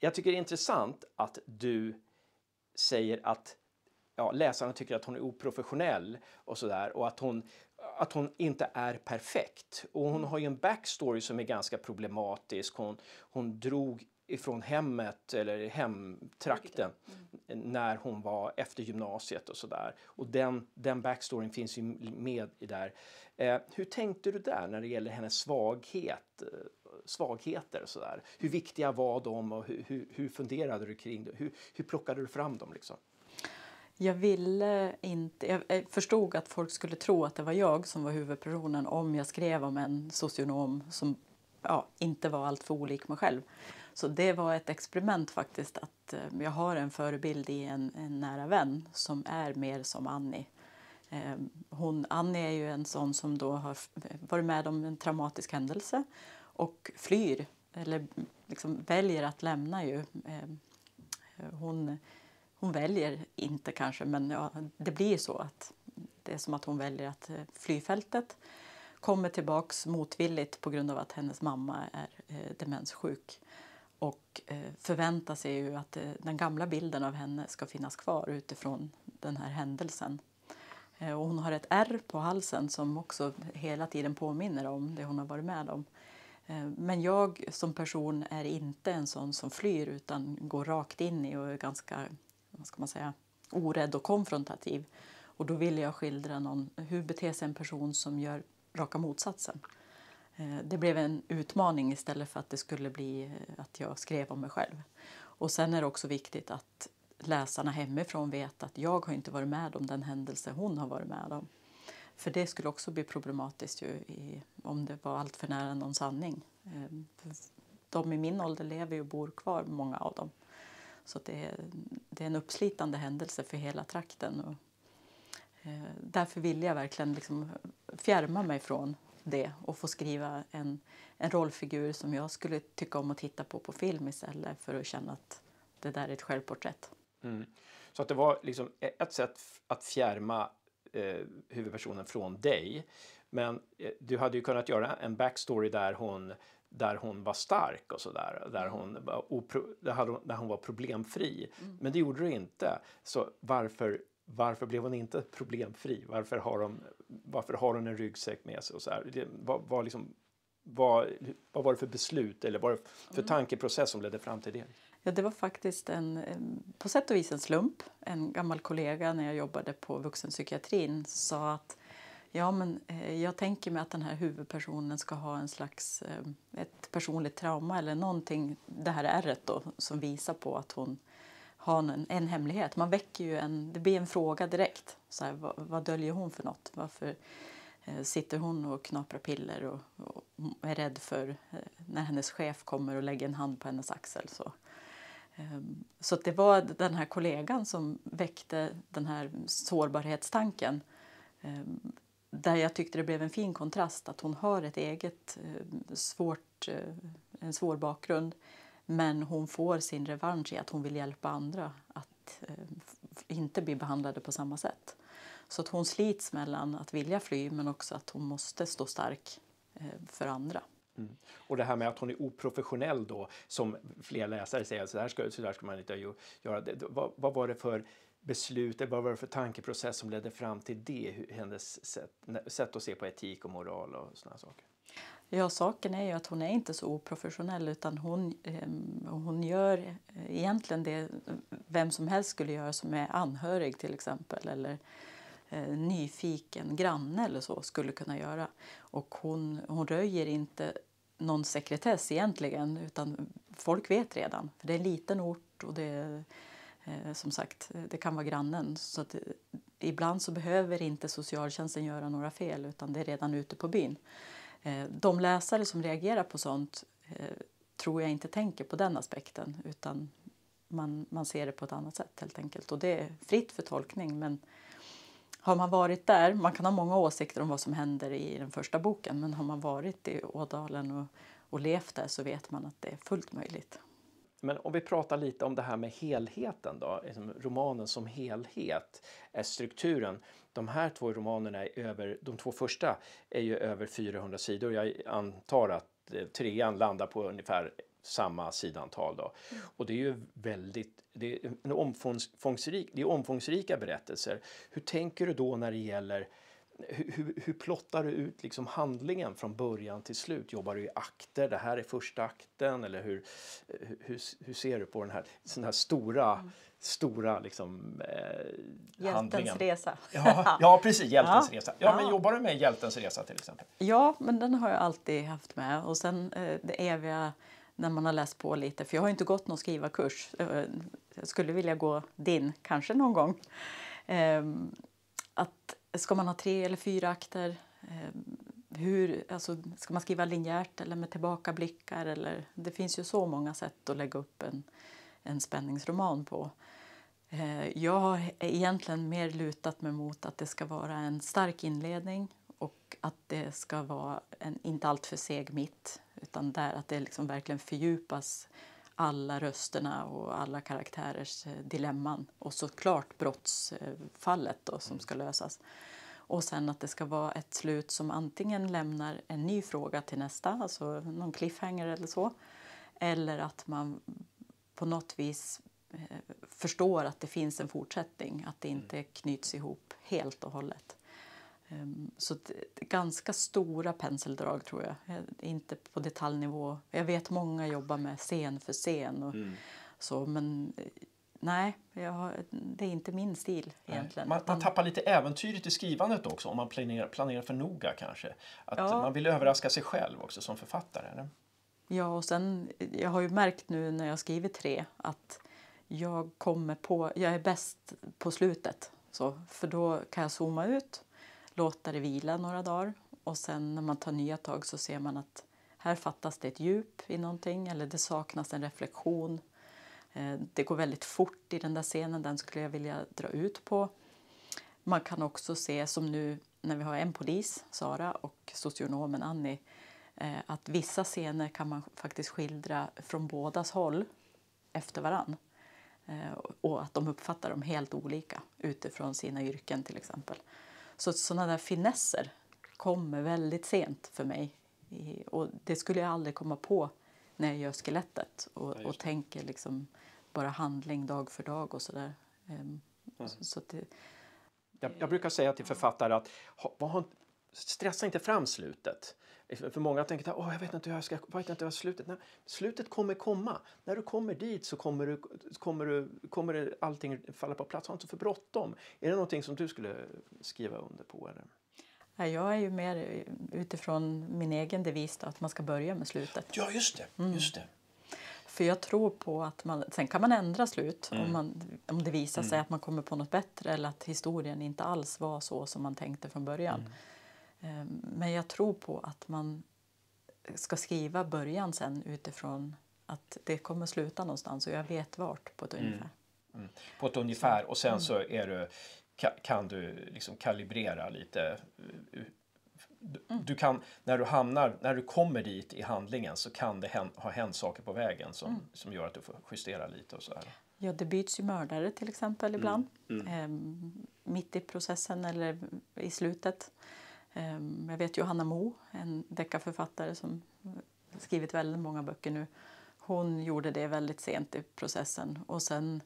jag tycker det är intressant att du säger att ja, läsarna tycker att hon är oprofessionell och sådär och att hon, att hon inte är perfekt. Och hon har ju en backstory som är ganska problematisk. Hon, hon drog ifrån hemmet eller hemtrakten mm. när hon var efter gymnasiet och sådär. Och den, den backstoryn finns ju med i där. Eh, hur tänkte du där när det gäller hennes svaghet, eh, svagheter och sådär? Hur viktiga var de och hur, hur, hur funderade du kring det? Hur, hur plockade du fram dem liksom? Jag ville inte, jag förstod att folk skulle tro att det var jag som var huvudpersonen om jag skrev om en socionom som ja, inte var alltför olik mig själv. Så det var ett experiment faktiskt att eh, jag har en förebild i en, en nära vän som är mer som Annie. Ehm, hon, Annie är ju en sån som då har varit med om en traumatisk händelse och flyr, eller liksom väljer att lämna. ju. Ehm, hon, hon väljer inte kanske, men ja, det blir så att det är som att hon väljer att eh, fly fältet. Kommer tillbaks motvilligt på grund av att hennes mamma är eh, demenssjuk och eh, förväntar sig ju att eh, den gamla bilden av henne ska finnas kvar utifrån den här händelsen. Eh, och hon har ett R på halsen som också hela tiden påminner om det hon har varit med om. Men jag som person är inte en sån som flyr utan går rakt in i och är ganska vad ska man säga, orädd och konfrontativ. Och då vill jag skildra någon, hur beter sig en person som gör raka motsatsen. Eh, det blev en utmaning istället för att det skulle bli eh, att jag skrev om mig själv. Och sen är det också viktigt att läsarna hemifrån vet att jag har inte varit med om den händelse hon har varit med om. För det skulle också bli problematiskt ju i, om det var allt för nära någon sanning. Eh, de i min ålder lever ju och bor kvar, många av dem. Så det är, det är en uppslitande händelse för hela trakten. Och, därför ville jag verkligen liksom fjärma mig från det och få skriva en, en rollfigur som jag skulle tycka om att titta på på film istället för att känna att det där är ett självporträtt. Mm. Så att det var liksom ett sätt att fjärma eh, huvudpersonen från dig. Men eh, du hade ju kunnat göra en backstory där hon, där hon var stark och sådär. Där, hon där hon var problemfri. Mm. Men det gjorde du inte. Så varför varför blev hon inte problemfri? Varför har hon, varför har hon en ryggsäck med sig? Och så här? Det, vad, vad, liksom, vad, vad var det för beslut eller vad för mm. tankeprocess som ledde fram till det? Ja, det var faktiskt en, på sätt och vis en slump. En gammal kollega när jag jobbade på vuxenpsykiatrin sa att ja, men, eh, jag tänker mig att den här huvudpersonen ska ha en slags, eh, ett personligt trauma eller någonting, det här ärret då, som visar på att hon ha en, en hemlighet. Man väcker ju en, det blir en fråga direkt. Så här, vad, vad, döljer hon för något? Varför eh, sitter hon och knaprar piller och, och är rädd för eh, när hennes chef kommer och lägger en hand på hennes axel? Så, eh, så det var den här kollegan som väckte den här sårbarhetstanken ehm, där jag tyckte det blev en fin kontrast att hon har ett eget eh, svårt, eh, en svår bakgrund men hon får sin revansch i att hon vill hjälpa andra att eh, inte bli behandlade på samma sätt. Så att hon slits mellan att vilja fly men också att hon måste stå stark eh, för andra. Mm. Och det här med att hon är oprofessionell då, som flera läsare säger, så där ska, så där ska man inte göra. Det, vad, vad, var det för beslut, vad var det för tankeprocess som ledde fram till det? Hennes sätt, sätt att se på etik och moral och sådana saker? Ja, saken är ju att hon är inte så oprofessionell utan hon, eh, hon gör eh, egentligen det eh, vem som helst skulle göra som är anhörig till exempel eller eh, nyfiken granne eller så skulle kunna göra. Och hon, hon röjer inte någon sekretess egentligen utan folk vet redan. För det är en liten ort och det är, eh, som sagt, det kan vara grannen. Så att, eh, ibland så behöver inte socialtjänsten göra några fel utan det är redan ute på byn. Eh, de läsare som reagerar på sånt eh, tror jag inte tänker på den aspekten utan man, man ser det på ett annat sätt helt enkelt. Och det är fritt för tolkning men har man varit där, man kan ha många åsikter om vad som händer i den första boken men har man varit i Ådalen och, och levt där så vet man att det är fullt möjligt. Men om vi pratar lite om det här med helheten då, liksom romanen som helhet, är eh, strukturen de här två romanerna är över, de två första är ju över 400 sidor. Jag antar att eh, trean landar på ungefär samma sidantal. Då. Mm. Och det är ju väldigt det är en omfångsrik, det är omfångsrika berättelser. Hur tänker du då när det gäller hur, hur plottar du ut liksom handlingen från början till slut? Jobbar du i akter? Det här är första akten. Eller hur, hur, hur ser du på den här, den här stora, mm. stora liksom, eh, hjältens handlingen? resa. Ja, ja precis. Hjältens ja. resa. Ja, ja, jobbar du med Hjältens resa till exempel? Ja, men den har jag alltid haft med. Och sen eh, det eviga när man har läst på lite. För jag har inte gått någon skrivarkurs. Eh, eh, jag skulle vilja gå din, kanske någon gång. Um, Ska man ha tre eller fyra akter? Ehm, hur, alltså, ska man skriva linjärt eller med tillbakablickar? Eller, det finns ju så många sätt att lägga upp en, en spänningsroman på. Ehm, jag har egentligen mer lutat mig mot att det ska vara en stark inledning och att det ska vara en inte alltför seg mitt utan där att det liksom verkligen fördjupas alla rösterna och alla karaktärers eh, dilemman och såklart brottsfallet då, som mm. ska lösas. Och sen att det ska vara ett slut som antingen lämnar en ny fråga till nästa, alltså någon cliffhanger eller så, eller att man på något vis eh, förstår att det finns en fortsättning, att det mm. inte knyts ihop helt och hållet. Ehm, så eh, ganska stora penseldrag tror jag, eh, inte på detaljnivå. Jag vet många jobbar med scen för scen och mm. så men eh, nej, jag, det är inte min stil egentligen. Man, man, tappar lite äventyret i skrivandet också om man planerar, planerar för noga kanske. Att ja. Man vill överraska sig själv också som författare. Eller? Ja, och sen jag har ju märkt nu när jag skriver tre att jag kommer på, jag är bäst på slutet. Så, för då kan jag zooma ut låta det vila några dagar och sen när man tar nya tag så ser man att här fattas det ett djup i någonting eller det saknas en reflektion. Eh, det går väldigt fort i den där scenen, den skulle jag vilja dra ut på. Man kan också se, som nu när vi har en polis, Sara, och socionomen Annie, eh, att vissa scener kan man faktiskt skildra från bådas håll efter varann. Eh, och att de uppfattar dem helt olika utifrån sina yrken till exempel. Så sådana där finesser kommer väldigt sent för mig. Och det skulle jag aldrig komma på när jag gör skelettet och, ja, och tänker liksom bara handling dag för dag och sådär. Ehm, mm. så, så det, jag, jag, brukar säga till författare att ha, ha, stressa inte fram slutet. För många tänker att oh, jag vet inte hur jag ska, vet inte vad slutet Nej, Slutet kommer komma. När du kommer dit så kommer, du, kommer, du, kommer det, allting falla på plats. Ha inte för bråttom. Är det någonting som du skulle skriva under på? Eller? jag är ju mer utifrån min egen devis då, att man ska börja med slutet. Ja, just det. Mm. Just det. För jag tror på att man, sen kan man ändra slut mm. om, man, om det visar sig mm. att man kommer på något bättre eller att historien inte alls var så som man tänkte från början. Mm. Ehm, men jag tror på att man ska skriva början sen utifrån att det kommer sluta någonstans och jag vet vart på ett mm. ungefär. Mm. På ett ungefär och sen mm. så är du, kan du liksom kalibrera lite. Mm. Du, kan, när du hamnar, när du kommer dit i handlingen så kan det hän, ha hänt saker på vägen som, som gör att du får justera lite och så här. Ja, det byts ju mördare till exempel ibland. Mm. Mm. Eh, mitt i processen eller i slutet. Ehm, jag vet Johanna Mo, en deckarförfattare som skrivit väldigt många böcker nu. Hon gjorde det väldigt sent i processen och sen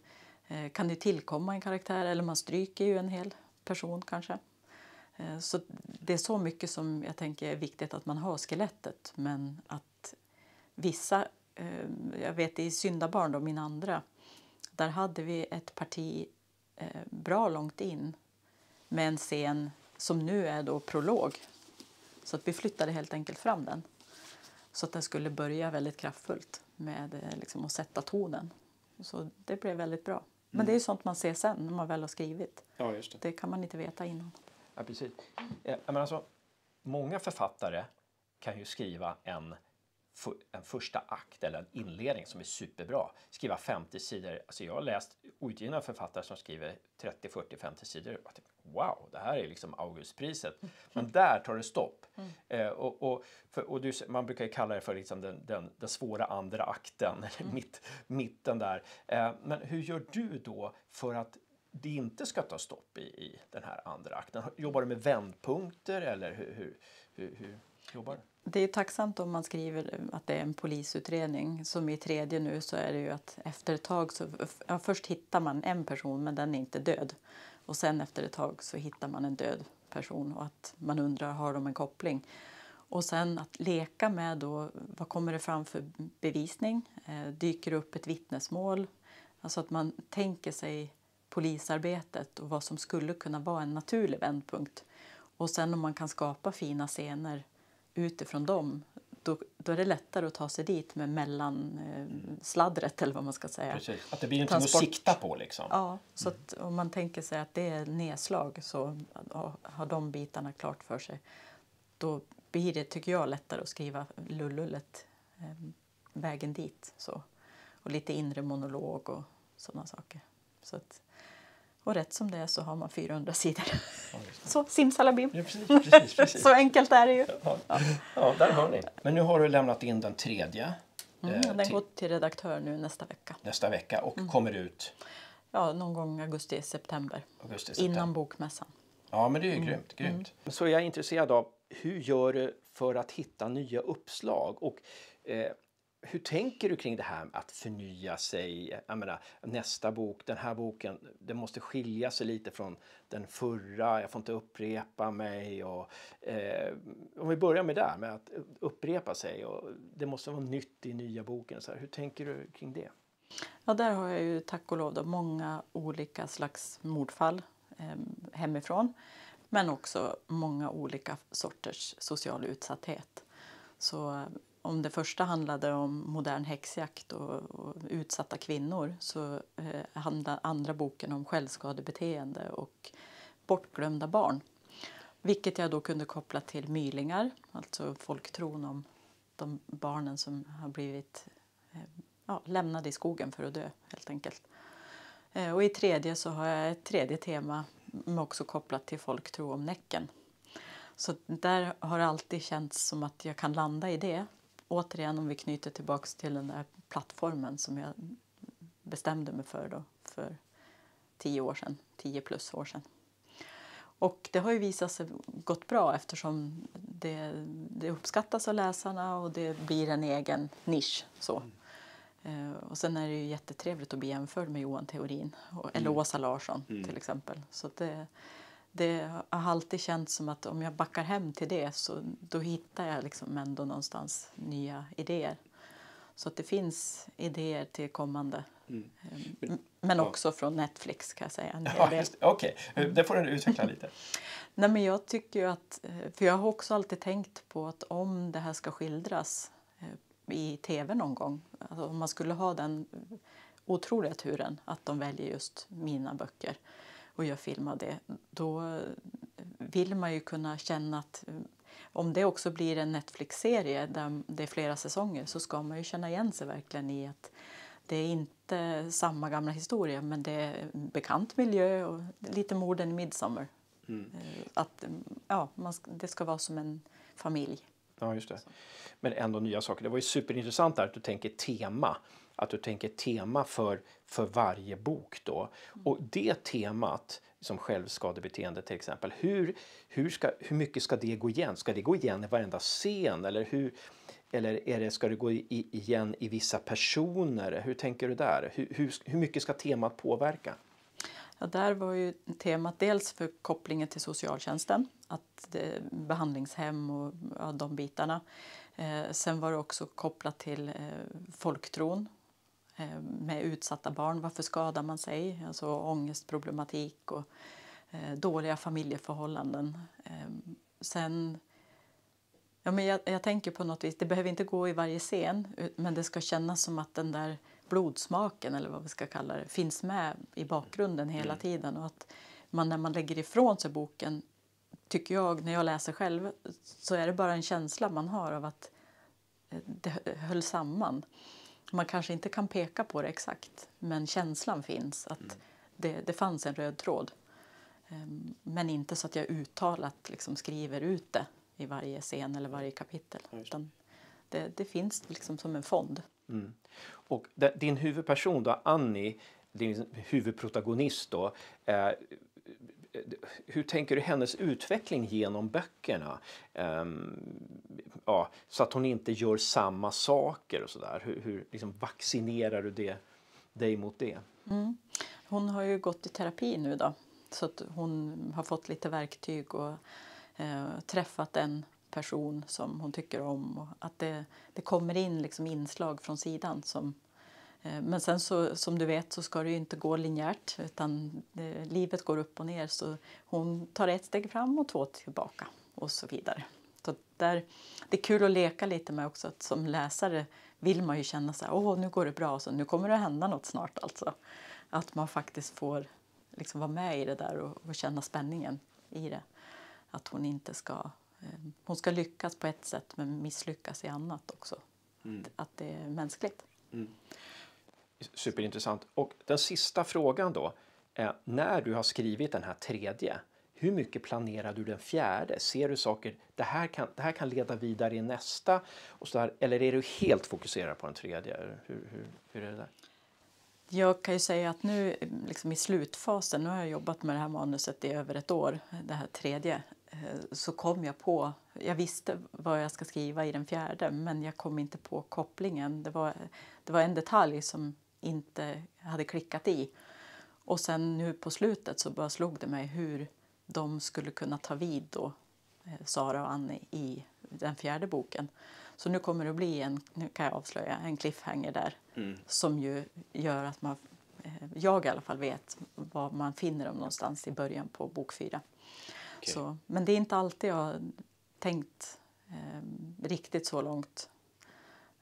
eh, kan det tillkomma en karaktär eller man stryker ju en hel person kanske. Eh, så det är så mycket som jag tänker är viktigt att man har skelettet men att vissa, eh, jag vet i Syndabarn då, min andra, där hade vi ett parti bra långt in med en scen som nu är då prolog. Så att vi flyttade helt enkelt fram den så att den skulle börja väldigt kraftfullt med eh, liksom, att sätta tonen. Så det blev väldigt bra. Men mm. det är mm. sånt man ser sen när man väl har skrivit. Ja, just det. det kan man inte veta innan. Ja, precis. Eh, Men alltså, många författare kan ju skriva en en första akt eller en inledning som är superbra. Skriva 50 sidor. Alltså jag har läst outgivna författare som skriver 30, 40, 50 sidor. wow, det här är liksom Augustpriset. Men där tar det stopp. Mm. Eh, och, och, för, och du, man brukar kalla det för liksom den, den, den svåra andra akten, mm. mitt, mitten där. Eh, men hur gör du då för att det inte ska ta stopp i, i den här andra akten? Jobbar du med vändpunkter eller hur, hur, hur, hur? jobbar? Det är tacksamt om man skriver att det är en polisutredning. Som i tredje nu så är det ju att efter ett tag så... Ja, först hittar man en person men den är inte död. Och sen efter ett tag så hittar man en död person och att man undrar har de en koppling. Och sen att leka med då, vad kommer det fram för bevisning? Eh, dyker det upp ett vittnesmål? Alltså att man tänker sig polisarbetet och vad som skulle kunna vara en naturlig vändpunkt. Och sen om man kan skapa fina scener utifrån dem då, då, är det lättare att ta sig dit med mellansladdret eh, eller vad man ska säga. Precis. Att det blir något att sikta på liksom. Ja, mm. så mm. att, om man tänker sig att det är nedslag så har de bitarna klart för sig. Då blir det, tycker jag, lättare att skriva lullullet eh, vägen dit. Så. Och lite inre monolog och sådana saker. Så att, och rätt som det är så har man 400 sidor. Ja, så simsalabim! Ja, precis, precis, precis. så enkelt är det ju. Ja, ja. där hör ni. Men nu har du lämnat in den tredje. Mm, eh, den går till redaktör nu nästa vecka. Nästa vecka och mm. kommer ut? Ja, någon gång augusti-september. Augusti, september. Innan bokmässan. Ja, men det är ju mm. grymt. grymt. Mm. Så jag är intresserad av hur gör du för att hitta nya uppslag? Och, eh, hur tänker du kring det här med att förnya sig? Jag menar, nästa bok, den här boken, det måste skilja sig lite från den förra. Jag får inte upprepa mig. Och, eh, om vi börjar med det, här med att upprepa sig. Och det måste vara nytt i nya boken. Så här, Hur tänker du kring det? Ja, där har jag ju tack och lov då, många olika slags mordfall eh, hemifrån. Men också många olika sorters social utsatthet. Så om det första handlade om modern häxjakt och, och utsatta kvinnor så eh, handlade andra boken om självskadebeteende och bortglömda barn. Vilket jag då kunde koppla till mylingar, alltså folktron om de barnen som har blivit eh, ja, lämnade i skogen för att dö helt enkelt. Eh, och i tredje så har jag ett tredje tema också kopplat till folktro om Näcken. Så där har det alltid känts som att jag kan landa i det återigen om vi knyter tillbaks till den där plattformen som jag bestämde mig för då för tio år sedan, tio plus år sedan. Och det har ju visat sig gått bra eftersom det, det uppskattas av läsarna och det blir en egen nisch. Så. Mm. Eh, och sen är det ju jättetrevligt att bli jämförd med Johan Theorin eller mm. Åsa Larsson mm. till exempel. Så det, det har alltid känts som att om jag backar hem till det så då hittar jag liksom ändå någonstans nya idéer. Så att det finns idéer till kommande. Mm. Ehm, men, också ja. från Netflix kan jag säga. Ja, just, okay. Eh, det får du utveckla lite. Nej, men jag tycker att, eh, för jag har också alltid tänkt på att om det här ska skildras eh, i tv någon gång, alltså om man skulle ha den otroliga turen att de väljer just mina böcker och jag filmar det, då vill man ju kunna känna att eh, om det också blir en Netflix-serie där det är flera säsonger så ska man ju känna igen sig verkligen i att det är inte samma gamla historia men det är bekant miljö och lite morden i midsommar. Mm. Eh, att, ja, man, det ska vara som en familj. Ja, just det. Så. Men ändå nya saker. Det var ju superintressant där att du tänker tema. Att du tänker tema för, för varje bok då. Mm. Och det temat, som självskadebeteende till exempel, hur, hur, ska, hur mycket ska det gå igen? Ska det gå igen i varenda scen? Eller, hur, eller är det, ska det gå i, igen i vissa personer? Hur tänker du där? Hur, hur, hur mycket ska temat påverka? Ja, där var ju temat dels för kopplingen till socialtjänsten, att det, behandlingshem och ja, de bitarna. Eh, sen var det också kopplat till eh, folktron eh, med utsatta barn. Varför skadar man sig? Alltså ångestproblematik och eh, dåliga familjeförhållanden. Eh, sen... Ja, men jag, jag, tänker på något vis, det behöver inte gå i varje scen men det ska kännas som att den där blodsmaken eller vad vi ska kalla det finns med i bakgrunden hela mm. tiden. Och att man, när man lägger ifrån sig boken, tycker jag, när jag läser själv, så är det bara en känsla man har av att eh, det höll samman. Man kanske inte kan peka på det exakt, men känslan finns att mm. det, det fanns en röd tråd. Ehm, men inte så att jag uttalat liksom skriver ut det i varje scen eller varje kapitel. Utan det, det finns liksom som en fond. Mm. Och din huvudperson då, Annie, din huvudprotagonist då, eh, hur tänker du hennes utveckling genom böckerna? Um, ja, så att hon inte gör samma saker och sådär. Hur, hur liksom vaccinerar du det, dig mot det? Mm. Hon har ju gått i terapi nu då. Så att hon har fått lite verktyg och eh, träffat en person som hon tycker om. Och att det, det kommer in liksom inslag från sidan. Som, eh, men sen så, som du vet så ska det ju inte gå linjärt utan det, eh, livet går upp och ner så hon tar ett steg fram och två tillbaka och så vidare. Så där, det är kul att leka lite med också att som läsare vill man ju känna så här, åh nu går det bra, så nu kommer det att hända något snart alltså. Att man faktiskt får liksom vara med i det där och, och känna spänningen i det. Att hon inte ska Eh, hon ska lyckas på ett sätt men misslyckas i annat också. Mm. Att, att, det är mänskligt. Mm. Superintressant. Och den sista frågan då. Eh, när du har skrivit den här tredje, hur mycket planerar du den fjärde? Ser du saker, det här kan, det här kan leda vidare i nästa? Och så där, eller är du helt fokuserad på den tredje? Hur, hur, hur är det där? Jag kan ju säga att nu liksom i slutfasen, nu har jag jobbat med det här manuset i över ett år, det här tredje. Eh, så kom jag på, jag visste vad jag ska skriva i den fjärde men jag kom inte på kopplingen. Det var, det var en detalj som inte hade klickat i. Och sen nu på slutet så bara slog det mig hur de skulle kunna ta vid då, eh, Sara och Annie i den fjärde boken. Så nu kommer det att bli en, nu kan jag avslöja, en cliffhanger där mm. som ju gör att man, eh, jag i alla fall vet var man finner dem någonstans i början på bok fyra. Okay. Så, men det är inte alltid jag har tänkt eh, riktigt så långt.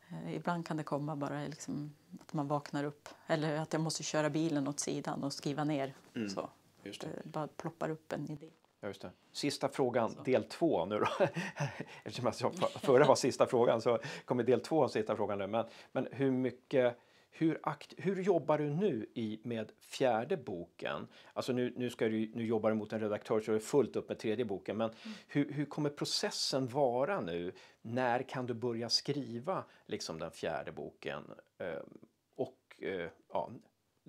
Eh, ibland kan det komma bara liksom att man vaknar upp eller att jag måste köra bilen åt sidan och skriva ner. Mm. Så. Just det. det eh, bara ploppar upp en idé. Ja, just det. Sista frågan, så. del två nu då. Eftersom jag förra var sista frågan så kommer del två av sista frågan nu. Men, men hur mycket hur, akt, hur jobbar du nu i, med fjärde boken? Alltså nu, nu, ska du, nu jobbar du mot en redaktör så du är fullt upp med tredje boken. Men mm. hur, hur kommer processen vara nu? När kan du börja skriva liksom, den fjärde boken? Eh, och eh, ja,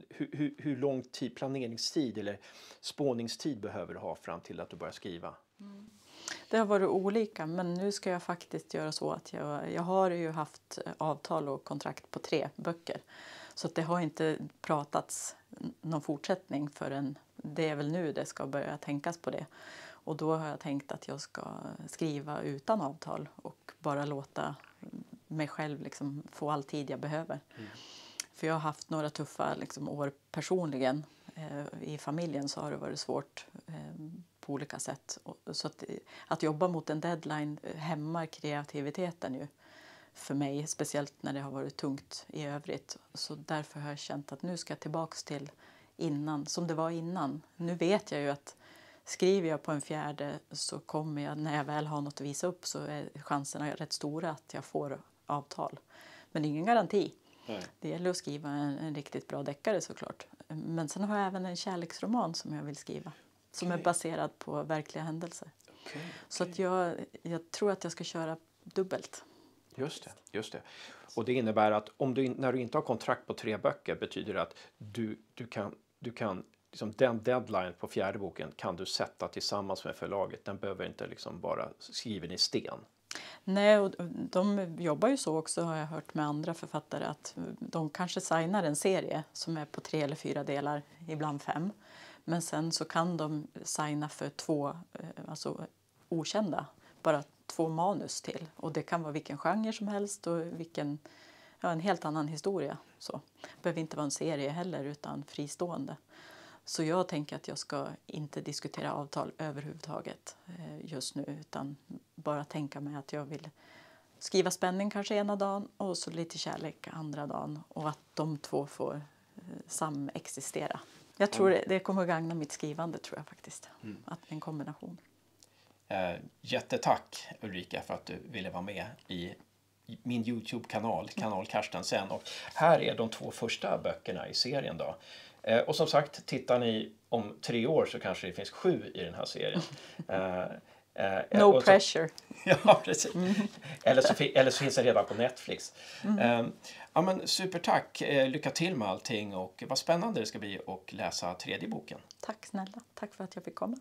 hur, hur, hur, lång tid, planeringstid eller spåningstid behöver du ha fram till att du börjar skriva? Mm. Det har varit olika men nu ska jag faktiskt göra så att jag, jag har ju haft avtal och kontrakt på tre böcker. Så det har inte pratats någon fortsättning förrän det är väl nu det ska börja tänkas på det. Och då har jag tänkt att jag ska skriva utan avtal och bara låta mig själv liksom få all tid jag behöver. Mm. För jag har haft några tuffa liksom, år personligen. Eh, I familjen så har det varit svårt på olika sätt. Så att, att jobba mot en deadline hämmar kreativiteten ju för mig, speciellt när det har varit tungt i övrigt. Så därför har jag känt att nu ska jag tillbaks till innan, som det var innan. Nu vet jag ju att skriver jag på en fjärde så kommer jag, när jag väl har något att visa upp så är chanserna rätt stora att jag får avtal. Men det är ingen garanti. Nej. Det gäller att skriva en, en, riktigt bra deckare såklart. Men sen har jag även en kärleksroman som jag vill skriva som okay. är baserad på verkliga händelser. Okay, okay. Så att jag, jag tror att jag ska köra dubbelt. Just det, just det. Och det innebär att om du, när du inte har kontrakt på tre böcker betyder det att du, du kan, du kan liksom den deadline på fjärde boken kan du sätta tillsammans med förlaget. Den behöver inte liksom bara skriven i sten. Nej, och de jobbar ju så också har jag hört med andra författare att de kanske signar en serie som är på tre eller fyra delar, ibland fem. Men sen så kan de signa för två eh, alltså okända, bara två manus till. Och det kan vara vilken genre som helst och vilken, ja, en helt annan historia. Så. Det behöver inte vara en serie heller utan fristående. Så jag tänker att jag ska inte diskutera avtal överhuvudtaget eh, just nu utan bara tänka mig att jag vill skriva spänning kanske ena dagen och så lite kärlek andra dagen och att de två får eh, samexistera. Jag tror det, det kommer att gagna mitt skrivande tror jag faktiskt. Mm. Att en kombination. Eh, jättetack Ulrika för att du ville vara med i min Youtube-kanal, mm. kanal Karsten Och här är de två första böckerna i serien. Då. Eh, och som sagt, tittar ni om tre år så kanske det finns sju i den här serien. Eh, Eh, no pressure. ja, precis. Mm. eller, så, eller så finns den redan på Netflix. Mm. Ehm, ja, men supertack! Eh, lycka till med allting och vad spännande det ska bli att läsa tredje boken. Tack snälla! Tack för att jag fick komma.